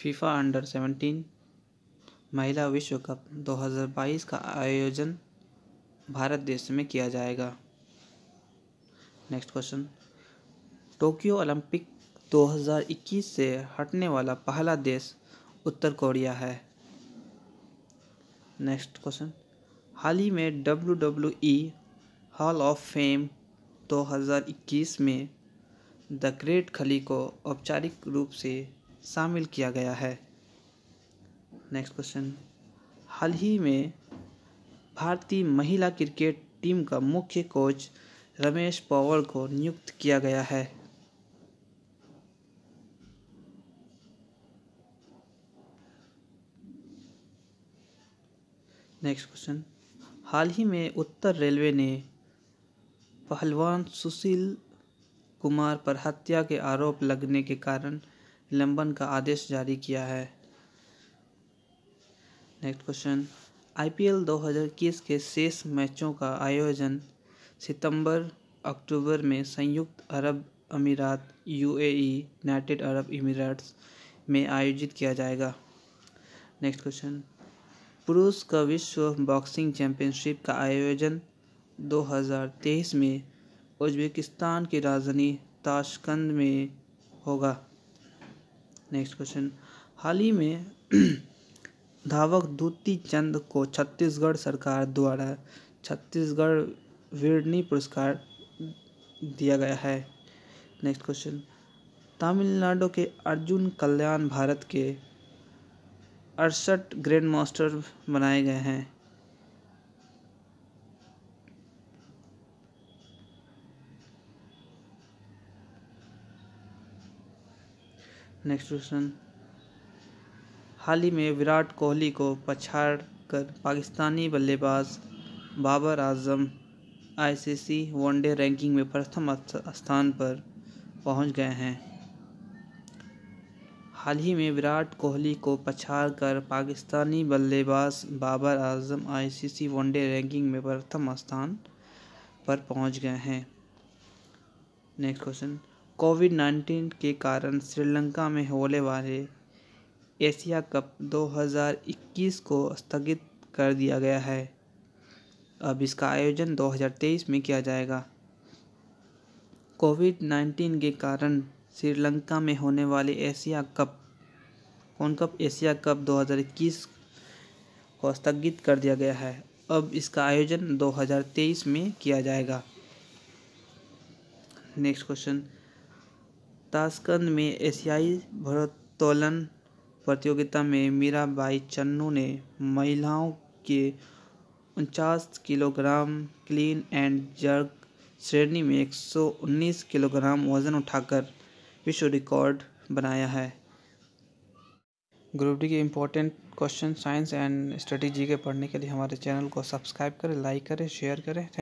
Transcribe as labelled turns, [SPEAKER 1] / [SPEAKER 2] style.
[SPEAKER 1] FIFA under seventeen महिला विश्व cup 2022 का आयोजन भारत देश में किया जाएगा नेक्स्ट क्वेश्चन टोक्यो ओलंपिक 2021 से हटने वाला पहला देश उत्तर कोरिया है नेक्स्ट क्वेश्चन हाल ही में W W E hall of fame 2021 में द ग्रेट खली को औपचारिक रूप से शामिल किया गया है नेक्स्ट क्वेश्चन हाल ही में भारतीय महिला क्रिकेट टीम का मुख्य कोच रमेश पवार को नियुक्त किया गया है नेक्स्ट क्वेश्चन हाल ही में उत्तर रेलवे ने पहलवान सुशील कुमार पर हत्या के आरोप लगने के कारण निलंबन का आदेश जारी किया है नेक्स्ट क्वेश्चन आईपीएल 2021 के शेष मैचों का आयोजन सितंबर अक्टूबर में संयुक्त अरब अमीरात यूएई यूनाइटेड अरब इमीराट्स में आयोजित किया जाएगा नेक्स्ट क्वेश्चन पुरुष का विश्व बॉक्सिंग चैंपियनशिप का आयोजन 2023 में उज्बेकिस्तान की राजधानी ताशकंद में होगा नेक्स्ट क्वेश्चन हाल ही में धावक दूती चंद को छत्तीसगढ़ सरकार द्वारा छत्तीसगढ़ वीरनी पुरस्कार दिया गया है नेक्स्ट क्वेश्चन तमिलनाडु के अर्जुन कल्याण भारत के अड़सठ ग्रैंड मास्टर बनाए गए हैं नेक्स्ट क्वेश्चन हाल ही में विराट कोहली को पछाड़ कर पाकिस्तानी बल्लेबाज Babar Azam ICC one day ranking में प्रथम स्थान पर पहुंच गए हैं हाल ही में विराट कोहली को पछाड़ कर पाकिस्तानी बल्लेबाज Babar Azam ICC one day ranking में प्रथम स्थान पर पहुंच गए हैं नेक्स्ट क्वेश्चन कोविड नाइन्टीन के कारण श्रीलंका में होने वाले एशिया कप 2021 को स्थगित कर दिया गया है अब इसका आयोजन 2023 में किया जाएगा कोविड नाइन्टीन के कारण श्रीलंका में होने वाले एशिया कप कौन कप एशिया कप 2021 को स्थगित कर दिया गया है अब इसका आयोजन 2023 में किया जाएगा नेक्स्ट क्वेश्चन ताशकंद में एशियाई भरोत्तोलन प्रतियोगिता में मीराबाई चन्नू ने महिलाओं के उनचास किलोग्राम क्लीन एंड जर्क श्रेणी में एक सौ उन्नीस किलोग्राम वजन उठाकर विश्व रिकॉर्ड बनाया है ग्रुप डी के important question science and study G K पढ़ने के लिए हमारे चैनल को सब्सक्राइब करें लाइक करें शेयर करें